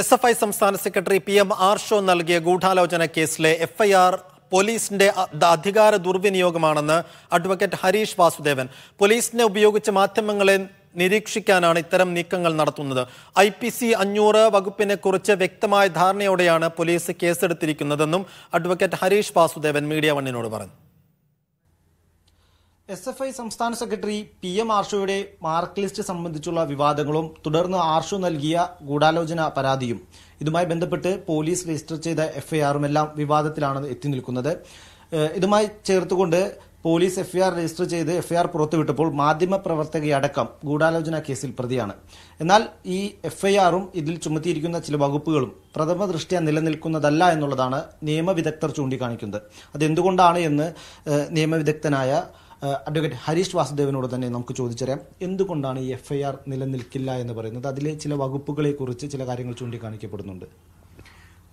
S F I സംസ്ഥാന secretary P M Arsho നൽകിയ ഗൂഢാലോചന കേസിലെ എഫ്ഐആർ പോലീസിന്റെ അധികാര ദുർവിനിയോഗമാണെന്ന് അഡ്വക്കേറ്റ് ഹരീഷ് വാസുദേവൻ പോലീസിനെ ഉപയോഗിച്ച് മാധ്യമങ്ങളെ നിരീക്ഷിക്കാനാണ് ഇത്തരം നീക്കങ്ങൾ നടത്തുന്നത് ഐ പി സി അഞ്ഞൂറ് വകുപ്പിനെ കുറിച്ച് വ്യക്തമായ ധാരണയോടെയാണ് പോലീസ് കേസെടുത്തിരിക്കുന്നതെന്നും അഡ്വക്കേറ്റ് ഹരീഷ് വാസുദേവൻ മീഡിയ വണ്ണിനോട് പറഞ്ഞു എസ് എഫ് ഐ സംസ്ഥാന സെക്രട്ടറി പി എം ആർഷോയുടെ മാർക്ക് ലിസ്റ്റ് സംബന്ധിച്ചുള്ള വിവാദങ്ങളും തുടർന്ന് ആർഷോ നൽകിയ ഗൂഢാലോചന പരാതിയും ഇതുമായി ബന്ധപ്പെട്ട് പോലീസ് രജിസ്റ്റർ ചെയ്ത എല്ലാം വിവാദത്തിലാണ് എത്തി നിൽക്കുന്നത് ഇതുമായി ചേർത്തുകൊണ്ട് പോലീസ് എഫ്ഐആർ രജിസ്റ്റർ ചെയ്ത് എഫ്ഐആർ പുറത്തുവിട്ടപ്പോൾ മാധ്യമപ്രവർത്തകയടക്കം ഗൂഢാലോചന കേസിൽ പ്രതിയാണ് എന്നാൽ ഈ എഫ്ഐആറും ഇതിൽ ചുമത്തിയിരിക്കുന്ന ചില വകുപ്പുകളും പ്രഥമ ദൃഷ്ടിയ നിലനിൽക്കുന്നതല്ല എന്നുള്ളതാണ് നിയമവിദഗ്ധർ ചൂണ്ടിക്കാണിക്കുന്നത് അതെന്തുകൊണ്ടാണ് എന്ന് നിയമവിദഗ്ധനായ അഡ്വക്കേറ്റ് ഹരീഷ് വാസുദേവനോട് തന്നെ നമുക്ക് ചോദിച്ചറിയാം എന്തുകൊണ്ടാണ് ഈ എഫ് ഐ ആർ നിലനിൽക്കില്ല എന്ന് പറയുന്നത് അതിലെ ചില വകുപ്പുകളെ കുറിച്ച് ചില കാര്യങ്ങൾ ചൂണ്ടിക്കാണിക്കപ്പെടുന്നുണ്ട്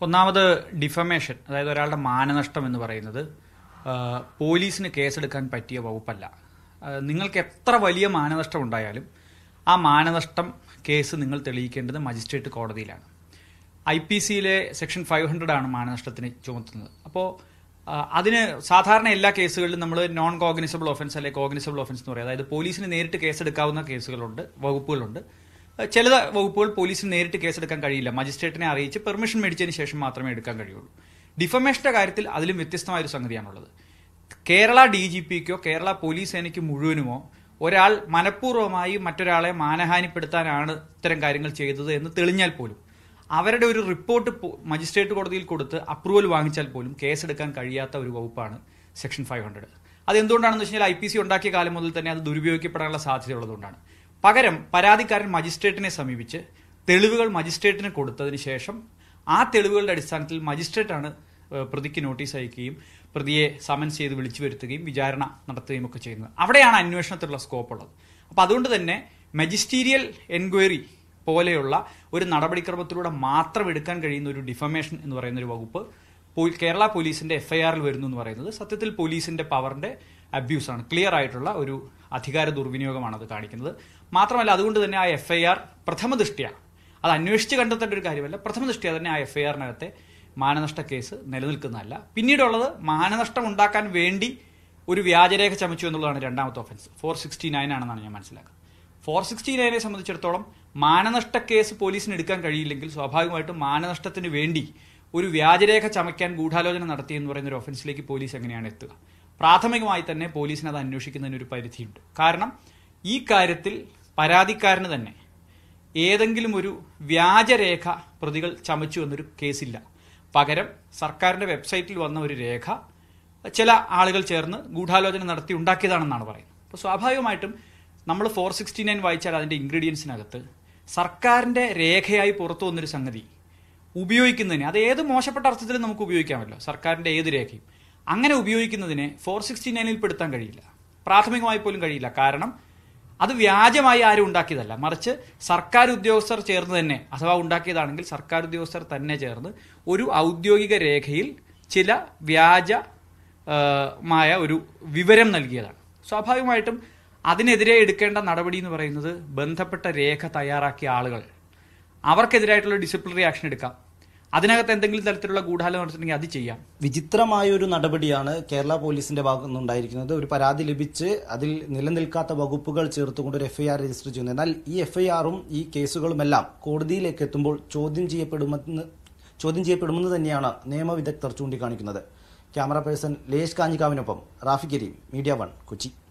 ഒന്നാമത് ഡിഫമേഷൻ അതായത് ഒരാളുടെ മാനനഷ്ടം എന്ന് പറയുന്നത് പോലീസിന് കേസെടുക്കാൻ പറ്റിയ വകുപ്പല്ല നിങ്ങൾക്ക് എത്ര വലിയ മാനനഷ്ടം ഉണ്ടായാലും ആ മാനനഷ്ടം കേസ് നിങ്ങൾ തെളിയിക്കേണ്ടത് മജിസ്ട്രേറ്റ് കോടതിയിലാണ് ഐ പി സിയിലെ സെക്ഷൻ ഫൈവ് ഹൺഡ്രഡ് ആണ് മാനനഷ്ടത്തിന് ചുമത്തുന്നത് അപ്പോൾ അതിന് സാധാരണ എല്ലാ കേസുകളിലും നമ്മൾ നോൺ കോഗ്നിസബിൾ ഓഫൻസ് അല്ലെങ്കിൽ കോഗ്നിസബിൾ ഓഫൻസ് എന്ന് പറയും അതായത് പോലീസിന് നേരിട്ട് കേസെടുക്കാവുന്ന കേസുകളുണ്ട് വകുപ്പുകളുണ്ട് ചില വകുപ്പുകൾ പോലീസിന് നേരിട്ട് കേസെടുക്കാൻ കഴിയില്ല മജിസ്ട്രേറ്റിനെ അറിയിച്ച് പെർമിഷൻ മേടിച്ചതിന് ശേഷം മാത്രമേ എടുക്കാൻ കഴിയുള്ളൂ ഡിഫമേഷന്റെ കാര്യത്തിൽ അതിലും വ്യത്യസ്തമായ ഒരു സംഗതിയാണുള്ളത് കേരള ഡി ജി പിക്കോ കേരള പോലീസ് സേനയ്ക്ക് മുഴുവനുമോ ഒരാൾ മനഃപൂർവ്വമായി മറ്റൊരാളെ മാനഹാനിപ്പെടുത്താനാണ് ഇത്തരം കാര്യങ്ങൾ ചെയ്തത് എന്ന് തെളിഞ്ഞാൽ പോലും അവരുടെ ഒരു റിപ്പോർട്ട് മജിസ്ട്രേറ്റ് കോടതിയിൽ കൊടുത്ത് അപ്രൂവൽ വാങ്ങിച്ചാൽ പോലും കേസെടുക്കാൻ കഴിയാത്ത ഒരു വകുപ്പാണ് സെക്ഷൻ ഫൈവ് ഹൺഡ്രഡ് അതെന്തുകൊണ്ടാണെന്ന് വെച്ച് കഴിഞ്ഞാൽ ഐ പി സി ഉണ്ടാക്കിയ കാലം മുതൽ തന്നെ അത് ദുരുപയോഗിക്കപ്പെടാനുള്ള സാധ്യത ഉള്ളതുകൊണ്ടാണ് പകരം പരാതിക്കാരൻ മജിസ്ട്രേറ്റിനെ സമീപിച്ച് തെളിവുകൾ മജിസ്ട്രേറ്റിന് കൊടുത്തതിന് ശേഷം ആ തെളിവുകളുടെ അടിസ്ഥാനത്തിൽ മജിസ്ട്രേറ്റാണ് പ്രതിക്ക് നോട്ടീസ് അയക്കുകയും പ്രതിയെ സമൻസ് ചെയ്ത് വിളിച്ചു വരുത്തുകയും വിചാരണ നടത്തുകയും ഒക്കെ ചെയ്യുന്നത് അവിടെയാണ് അന്വേഷണത്തിലുള്ള സ്കോപ്പ് ഉള്ളത് അപ്പോൾ അതുകൊണ്ട് തന്നെ മജിസ്റ്റീരിയൽ എൻക്വയറി പോലെയുള്ള ഒരു നടപടിക്രമത്തിലൂടെ മാത്രം എടുക്കാൻ കഴിയുന്ന ഒരു ഡിഫമേഷൻ എന്ന് പറയുന്ന ഒരു വകുപ്പ് കേരള പോലീസിന്റെ എഫ്ഐആറിൽ വരുന്നു എന്ന് പറയുന്നത് സത്യത്തിൽ പോലീസിന്റെ പവറിന്റെ അബ്യൂസാണ് ക്ലിയർ ആയിട്ടുള്ള ഒരു അധികാര ദുർവിനിയോഗമാണ് അത് കാണിക്കുന്നത് മാത്രമല്ല അതുകൊണ്ട് തന്നെ ആ എഫ്ഐആർ പ്രഥമ ദൃഷ്ടിയ അത് അന്വേഷിച്ച് കണ്ടെത്തേണ്ട ഒരു കാര്യമല്ല പ്രഥമ ദൃഷ്ടിയ തന്നെ ആ എഫ്ഐആറിനകത്തെ മാനനഷ്ട കേസ് നിലനിൽക്കുന്നതല്ല പിന്നീടുള്ളത് മാനനഷ്ടം ഉണ്ടാക്കാൻ വേണ്ടി ഒരു വ്യാജരേഖ ചമച്ചു എന്നുള്ളതാണ് രണ്ടാമത്തെ ഒഫൻസ് ഫോർ സിക്സ്റ്റി നയൻ ആണെന്നാണ് ഞാൻ മനസ്സിലാക്കുന്നത് ഫോർ സിക്സ്റ്റി നയനെ സംബന്ധിച്ചിടത്തോളം മാനനഷ്ട കേസ് പോലീസിന് എടുക്കാൻ കഴിയില്ലെങ്കിൽ സ്വാഭാവികമായിട്ടും മാനനഷ്ടത്തിന് വേണ്ടി ഒരു വ്യാജരേഖ ചമയ്ക്കാൻ ഗൂഢാലോചന നടത്തി എന്ന് പറയുന്ന ഒരു ഒഫൻസിലേക്ക് പോലീസ് എങ്ങനെയാണ് എത്തുക പ്രാഥമികമായി തന്നെ പോലീസിന് അത് അന്വേഷിക്കുന്നതിന് ഒരു പരിധിയുണ്ട് കാരണം ഈ കാര്യത്തിൽ പരാതിക്കാരന് തന്നെ ഏതെങ്കിലും ഒരു വ്യാജരേഖ പ്രതികൾ ചമച്ചു എന്നൊരു കേസില്ല പകരം സർക്കാരിന്റെ വെബ്സൈറ്റിൽ വന്ന ഒരു രേഖ ചില ആളുകൾ ചേർന്ന് ഗൂഢാലോചന നടത്തി ഉണ്ടാക്കിയതാണെന്നാണ് പറയുന്നത് അപ്പോൾ സ്വാഭാവികമായിട്ടും നമ്മൾ ഫോർ സിക്സ്റ്റി നയൻ വായിച്ചാൽ അതിൻ്റെ ഇൻഗ്രീഡിയൻസിനകത്ത് സർക്കാരിൻ്റെ രേഖയായി പുറത്തു വന്നൊരു സംഗതി ഉപയോഗിക്കുന്നതിന് അത് ഏത് മോശപ്പെട്ട അർത്ഥത്തിലും നമുക്ക് ഉപയോഗിക്കാമല്ലോ സർക്കാരിൻ്റെ ഏത് രേഖയും അങ്ങനെ ഉപയോഗിക്കുന്നതിനെ ഫോർ സിക്സ്റ്റി നയനിൽ പെടുത്താൻ കഴിയില്ല പ്രാഥമികമായി പോലും കഴിയില്ല കാരണം അത് വ്യാജമായി ആരും ഉണ്ടാക്കിയതല്ല മറിച്ച് സർക്കാർ ഉദ്യോഗസ്ഥർ ചേർന്ന് തന്നെ അഥവാ ഉണ്ടാക്കിയതാണെങ്കിൽ സർക്കാർ ഉദ്യോഗസ്ഥർ തന്നെ ചേർന്ന് ഒരു ഔദ്യോഗിക രേഖയിൽ ചില വ്യാജ മായ ഒരു വിവരം നൽകിയതാണ് സ്വാഭാവികമായിട്ടും അതിനെതിരെ എടുക്കേണ്ട നടപടി എന്ന് പറയുന്നത് ബന്ധപ്പെട്ട രേഖ തയ്യാറാക്കിയ ആളുകൾ അവർക്കെതിരായിട്ടുള്ള ഡിസിപ്ലിനറി ആക്ഷൻ എടുക്കാം അതിനകത്ത് എന്തെങ്കിലും തരത്തിലുള്ള ഗൂഢാലം നടത്തിയിട്ടുണ്ടെങ്കിൽ അത് ചെയ്യാം വിചിത്രമായ ഒരു നടപടിയാണ് കേരള പോലീസിന്റെ ഭാഗത്തു നിന്നുണ്ടായിരിക്കുന്നത് ഒരു പരാതി ലഭിച്ച് അതിൽ നിലനിൽക്കാത്ത വകുപ്പുകൾ ചേർത്തുകൊണ്ട് ഒരു എഫ്ഐആർ രജിസ്റ്റർ ചെയ്യുന്നത് എന്നാൽ ഈ എഫ്ഐആറും ഈ കേസുകളുമെല്ലാം കോടതിയിലേക്ക് എത്തുമ്പോൾ ചോദ്യം ചെയ്യപ്പെടുമെന്ന് ചോദ്യം ചെയ്യപ്പെടുമെന്ന് തന്നെയാണ് നിയമവിദഗ്ധർ ചൂണ്ടിക്കാണിക്കുന്നത് ക്യാമറ പേഴ്സൺ ലേഷ് കാഞ്ഞിക്കാവിനൊപ്പം റാഫി കരീം മീഡിയ വൺ കൊച്ചി